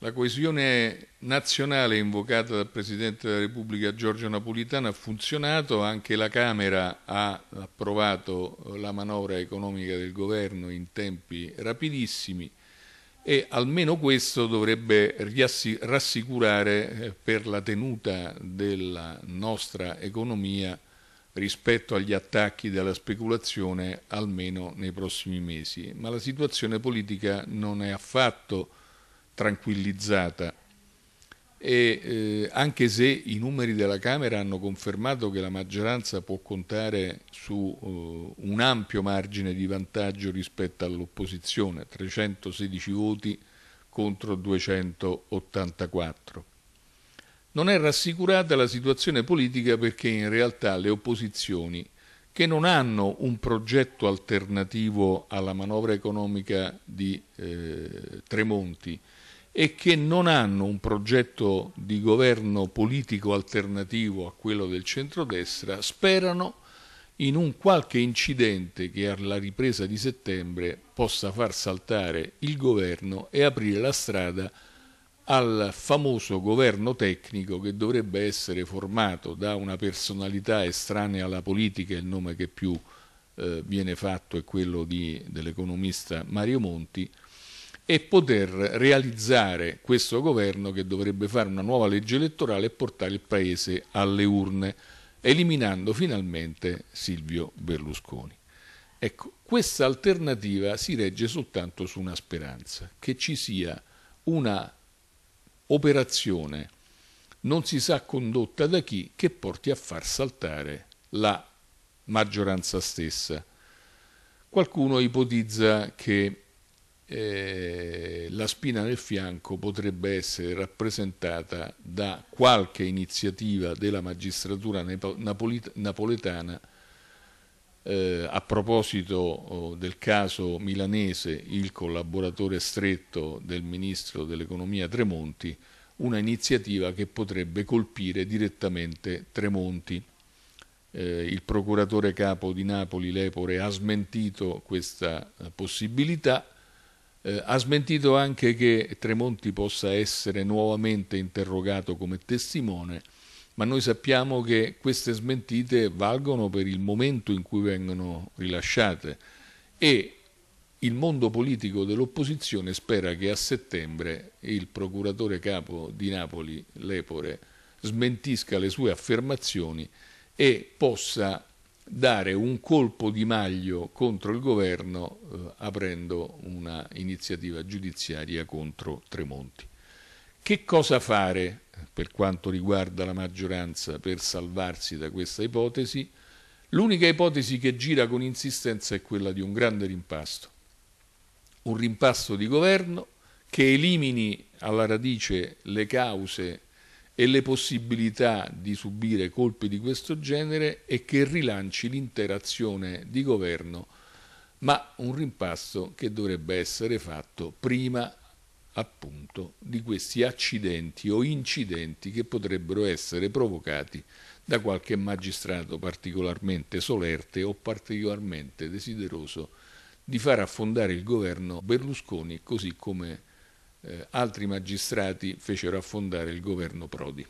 La coesione nazionale invocata dal Presidente della Repubblica Giorgio Napolitano ha funzionato, anche la Camera ha approvato la manovra economica del governo in tempi rapidissimi e almeno questo dovrebbe rassicurare eh, per la tenuta della nostra economia rispetto agli attacchi della speculazione almeno nei prossimi mesi. Ma la situazione politica non è affatto tranquillizzata e eh, anche se i numeri della Camera hanno confermato che la maggioranza può contare su eh, un ampio margine di vantaggio rispetto all'opposizione, 316 voti contro 284. Non è rassicurata la situazione politica perché in realtà le opposizioni che non hanno un progetto alternativo alla manovra economica di eh, Tremonti, e che non hanno un progetto di governo politico alternativo a quello del centrodestra, sperano in un qualche incidente che alla ripresa di settembre possa far saltare il governo e aprire la strada al famoso governo tecnico che dovrebbe essere formato da una personalità estranea alla politica, il nome che più eh, viene fatto è quello dell'economista Mario Monti, e poter realizzare questo governo che dovrebbe fare una nuova legge elettorale e portare il Paese alle urne, eliminando finalmente Silvio Berlusconi. Ecco, questa alternativa si regge soltanto su una speranza, che ci sia una operazione non si sa condotta da chi che porti a far saltare la maggioranza stessa. Qualcuno ipotizza che eh, la spina nel fianco potrebbe essere rappresentata da qualche iniziativa della magistratura napoletana eh, a proposito oh, del caso milanese, il collaboratore stretto del ministro dell'economia Tremonti, una iniziativa che potrebbe colpire direttamente Tremonti. Eh, il procuratore capo di Napoli Lepore ha smentito questa eh, possibilità eh, ha smentito anche che Tremonti possa essere nuovamente interrogato come testimone, ma noi sappiamo che queste smentite valgono per il momento in cui vengono rilasciate e il mondo politico dell'opposizione spera che a settembre il procuratore capo di Napoli, Lepore, smentisca le sue affermazioni e possa dare un colpo di maglio contro il governo eh, aprendo una iniziativa giudiziaria contro Tremonti. Che cosa fare per quanto riguarda la maggioranza per salvarsi da questa ipotesi? L'unica ipotesi che gira con insistenza è quella di un grande rimpasto, un rimpasto di governo che elimini alla radice le cause e le possibilità di subire colpi di questo genere e che rilanci l'intera azione di governo, ma un rimpasto che dovrebbe essere fatto prima appunto di questi accidenti o incidenti che potrebbero essere provocati da qualche magistrato particolarmente solerte o particolarmente desideroso di far affondare il governo Berlusconi così come eh, altri magistrati fecero affondare il governo Prodi.